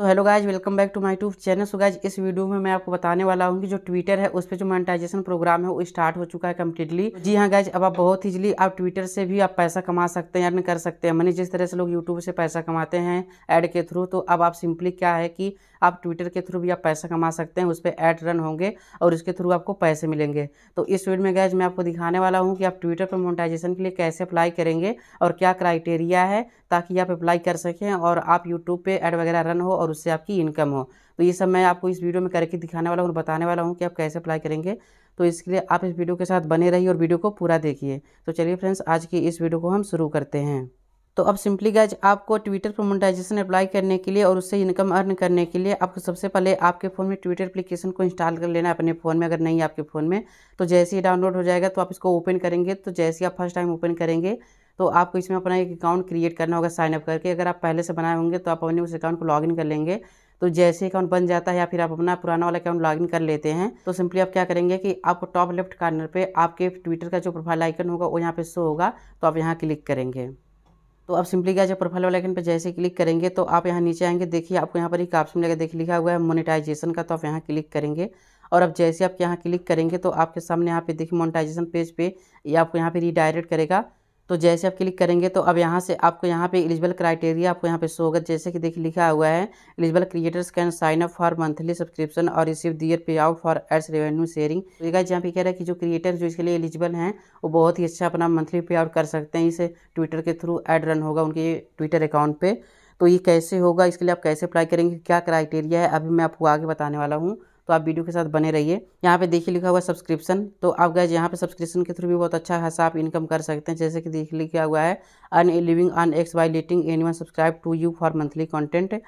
तो hello guys welcome back to my tube channel so guys इस video में मैं आपको बताने वाला हूँ कि जो ट्विटर है उस पर जो मोनेटाइजेशन प्रोग्राम है वो स्टार्ट हो चुका है कम्प्लीटली तो जी हाँ गाइज अब आप बहुत इजीली आप ट्विटर से भी आप पैसा कमा सकते हैं अर्न कर सकते हैं मैंने जिस तरह से लोग यूट्यूब से पैसा कमाते हैं एड के थ्रू तो अब आप सिंपली क्या है कि आप ट्विटर के थ्रू भी आप पैसा कमा सकते हैं उस पर ऐड रन होंगे और उसके थ्रू आपको पैसे मिलेंगे तो इस वीडियो में गैज मैं आपको दिखाने वाला हूँ कि आप ट्विटर पर मोनिटाइजेशन के लिए कैसे अप्लाई करेंगे और क्या क्राइटेरिया है ताकि आप अप्लाई कर सकें और आप यूट्यूब पर ऐड वगैरह रन हो और उससे आपकी इनकम हो तो ये सब मैं आपको इस वीडियो में करके दिखाने वाला हूँ बताने वाला हूँ कि आप कैसे अप्लाई करेंगे तो इसके लिए आप इस वीडियो के साथ बने रहिए और वीडियो को पूरा देखिए तो चलिए फ्रेंड्स आज की इस वीडियो को हम शुरू करते हैं तो अब सिंपली गाइज आपको ट्विटर पर मोनेटाइजेशन अप्लाई करने के लिए और उससे इनकम अर्न करने के लिए आपको सबसे पहले आपके फ़ोन में ट्विटर एप्लीकेशन को इंस्टॉल कर लेना है अपने फ़ोन में अगर नहीं आपके फ़ोन में तो जैसे ही डाउनलोड हो जाएगा तो आप इसको ओपन करेंगे तो जैसे ही आप फर्स्ट टाइम ओपन करेंगे तो आपको इसमें अपना एक अकाउंट क्रिएट करना होगा साइन अप करके अगर आप पहले से बनाए होंगे तो आप अपने उस अकाउंट को लॉगिन कर लेंगे तो जैसे अकाउंट बन जाता है या फिर आप अपना पुराना वाला अकाउंट लॉगिन कर लेते हैं तो सिंपली आप क्या करेंगे कि आप टॉप लेफ्ट कार्नर पे आपके ट्विटर का जो प्रोफाइल आइकन होगा वो यहाँ पे शो होगा तो आप यहाँ क्लिक करेंगे तो आप सिंपली क्या प्रोफाइल वाले आइकन पर जैसे क्लिक करेंगे तो आप यहाँ नीचे आएंगे देखिए आपको यहाँ पर एक ऑप्शन लगा देख लिखा हुआ है मोनेटाइजेशन का तो आप यहाँ क्लिक करेंगे और अब जैसे आप यहाँ क्लिक करेंगे तो आपके सामने यहाँ पे देखिए मोनेटाइजेशन पेज पे ये आपको यहाँ पे रीडायरेक्ट करेगा तो जैसे आप क्लिक करेंगे तो अब यहाँ से आपको यहाँ पे एलिजिबल क्राइटेरिया आपको यहाँ पे शो होगा जैसे कि देखिए लिखा हुआ है eligible creators can sign up for monthly subscription और receive their payout for ads revenue sharing तो जहाँ पे कह रहा है कि जो क्रिएटर जो इसके लिए एलिजिबल हैं वो बहुत ही अच्छा अपना मंथली पे आउट कर सकते हैं इसे ट्विटर के थ्रू एड रन होगा उनके ट्विटर अकाउंट पर तो ये कैसे होगा इसके लिए आप कैसे अप्लाई करेंगे क्या क्राइटेरिया है अभी मैं आपको आगे बताने वाला हूँ तो आप वीडियो के साथ बने रहिए यहाँ पे देखिए लिखा हुआ सब्सक्रिप्शन तो आप गए यहाँ पे सब्सक्रिप्शन के थ्रू भी बहुत अच्छा खासा आप इनकम कर सकते हैं जैसे कि देख लिखा हुआ है earn a living on X by letting any subscribe to you for monthly content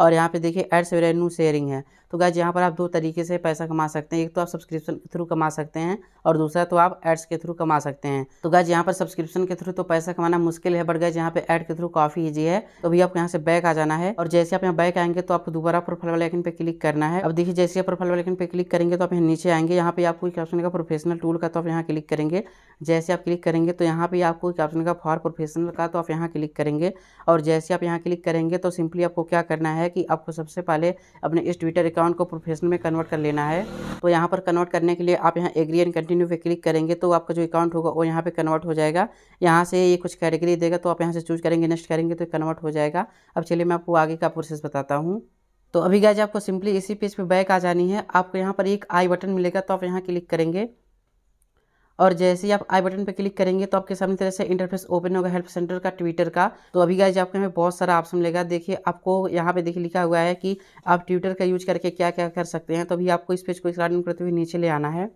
और यहाँ पे देखिए एड्स रेवेन्यू शेयरिंग है तो गाइज यहाँ पर आप दो तरीके से पैसा कमा सकते हैं एक तो आप सब्सक्रिप्शन के थ्रू कमा सकते हैं और दूसरा तो आप एड्स के थ्रू कमा सकते हैं तो गाइज यहाँ पर सब्सक्रिप्शन के थ्रू तो पैसा कमाना मुश्किल है बट गैज यहाँ पे एड के थ्रू काफ़ी ईजी है तो भी आपको यहाँ से बैक आ जाना है और जैसे आप यहाँ बैक आएंगे तो आपको दोबारा प्रोफाइल वाले आइकन पे क्लिक करना है अब देखिए जैसे आप प्रोफाइल वाले आइकन पे क्लिक करेंगे तो आप यहाँ नीचे आएंगे यहाँ पे आपको एक ऑप्शन का प्रोफेशनल टूल का तो आप यहाँ क्लिक करेंगे जैसे आप क्लिक करेंगे तो यहाँ पे आपको एक ऑप्शन का फॉर प्रोफेशनल का तो आप यहाँ क्लिक करेंगे और जैसे आप यहाँ क्लिक करेंगे तो सिंपली आपको क्या करना है कि आपको सबसे पहले अपने इस ट्विटर अकाउंट अकाउंट को प्रोफेशनल में कन्वर्ट कर लेना है तो यहाँ पर कन्वर्ट करने के लिए आप यहाँ एग्री एंड कंटिन्यू पे क्लिक करेंगे तो आपका जो अकाउंट होगा वो यहाँ पे कन्वर्ट हो जाएगा यहाँ से ये कुछ कैटेगरी देगा तो आप यहाँ से चूज करेंगे नेक्स्ट करेंगे तो कन्वर्ट हो जाएगा अब चलिए मैं आपको आगे का प्रोसेस बताता हूँ तो अभी गाइज आपको सिंपली इसी पेज पर बैक आ जानी है आपको यहाँ पर एक आई बटन मिलेगा तो आप यहाँ क्लिक करेंगे और जैसे ही आप आई बटन पर क्लिक करेंगे तो आपके सामने तरह से इंटरफेस ओपन होगा हेल्प सेंटर का ट्विटर का तो अभी गाइज आपके यहाँ बहुत सारा ऑप्शन मिलेगा देखिए आपको यहाँ पे देखिए लिखा हुआ है कि आप ट्विटर का यूज करके क्या क्या कर सकते हैं तो अभी आपको इस पेज को स्लाइड करते हुए नीचे ले आना है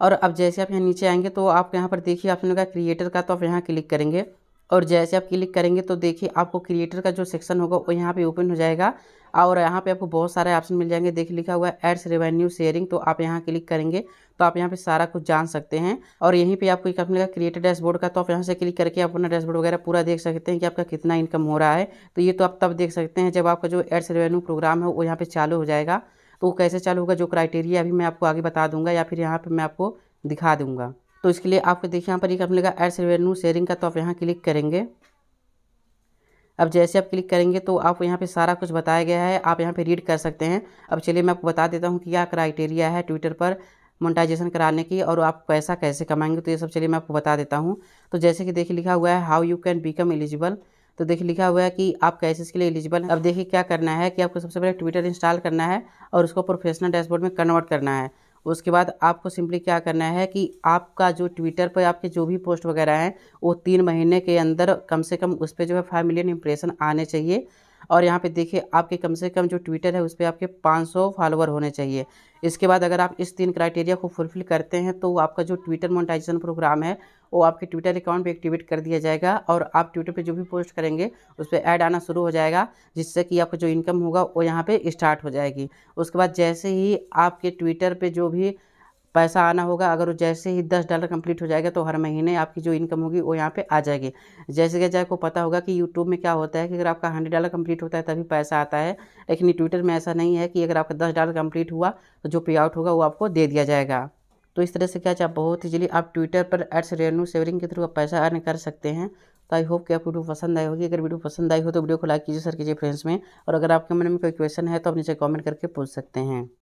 और अब जैसे आप यहाँ नीचे आएंगे तो आप यहाँ पर देखिए ऑप्शन होगा क्रिएटर का तो आप यहाँ क्लिक करेंगे और जैसे आप क्लिक करेंगे तो देखिए आपको क्रिएटर का जो सेक्शन होगा वो यहाँ पे ओपन हो जाएगा और यहाँ पे आपको बहुत सारे ऑप्शन मिल जाएंगे देखिए लिखा हुआ है एड्स रेवेन्यू शेयरिंग तो आप यहाँ क्लिक करेंगे तो आप यहाँ पे सारा कुछ जान सकते हैं और यहीं पे आपको एक ऑप्शन मिलेगा क्रिएटर डैशबोर्ड का तो आप यहाँ से क्लिक करके आप अपना डैशबोर्ड वगैरह पूरा देख सकते हैं कि आपका कितना इनकम हो रहा है तो ये तो आप तब देख सकते हैं जब आपका जो एड्स रेवेन्यू प्रोग्राम है वो यहाँ पर चालू हो जाएगा तो कैसे चालू होगा जो क्राइटेरिया अभी मैं आपको आगे बता दूंगा या फिर यहाँ पर मैं आपको दिखा दूँगा तो इसके लिए आपको देखिए यहाँ पर एक अपने मिलेगा एड्स रेवेन्यू शेयरिंग का तो आप यहाँ क्लिक करेंगे अब जैसे आप क्लिक करेंगे तो आपको यहाँ पे सारा कुछ बताया गया है आप यहाँ पे रीड कर सकते हैं अब चलिए मैं आपको बता देता हूँ कि क्या क्राइटेरिया है ट्विटर पर मोनिटाइजेशन कराने की और आप पैसा कैसे कमाएंगे तो ये सब चलिए मैं आपको बता देता हूँ तो जैसे कि देखिए लिखा हुआ है how you can become eligible तो देखिए लिखा हुआ है कि आप कैसे इसके लिए एलिजिबल अब देखिए क्या करना है कि आपको सबसे पहले ट्विटर इंस्टॉल करना है और उसको प्रोफेशनल डैशबोर्ड में कन्वर्ट करना है उसके बाद आपको सिंपली क्या करना है कि आपका जो ट्विटर पर आपके जो भी पोस्ट वगैरह हैं वो तीन महीने के अंदर कम से कम उस पर जो है फाइव मिलियन इंप्रेशन आने चाहिए और यहाँ पे देखिए आपके कम से कम जो ट्विटर है उस पर आपके 500 फॉलोवर होने चाहिए इसके बाद अगर आप इस तीन क्राइटेरिया को फुलफिल करते हैं तो आपका जो ट्विटर मोनेटाइजेशन प्रोग्राम है वो आपके ट्विटर अकाउंट पर एक्टिवेट कर दिया जाएगा और आप ट्विटर पर जो भी पोस्ट करेंगे उस पर ऐड आना शुरू हो जाएगा जिससे कि आपका जो इनकम होगा वो यहाँ पर स्टार्ट हो जाएगी उसके बाद जैसे ही आपके ट्विटर पर जो भी पैसा आना होगा अगर वो जैसे ही दस डॉलर कंप्लीट हो जाएगा तो हर महीने आपकी जो इनकम होगी वो यहाँ पे आ जाएगी जैसे कि आपको पता होगा कि यूट्यूब में क्या होता है कि अगर आपका हंड्रेड डॉलर कंप्लीट होता है तभी पैसा आता है लेकिन ट्विटर में ऐसा नहीं है कि अगर आपका दस डॉलर कंप्लीट हुआ तो जो पे आउट होगा वो आपको दे दिया जाएगा तो इस तरह से क्या आप बहुत इजीली आप ट्विटर पर एड्स रेवन्यू सेवरिंग के थ्रू आप पैसा अर्न कर सकते हैं तो आई होप कि आपको वीडियो पसंद आई होगी अगर वीडियो पसंद आई हो तो वीडियो को लाइक कीजिए सर कीजिए फ्रेंड्स में और अगर आपके मन में कोई क्वेश्चन है तो आप नीचे कमेंट करके पूछ सकते हैं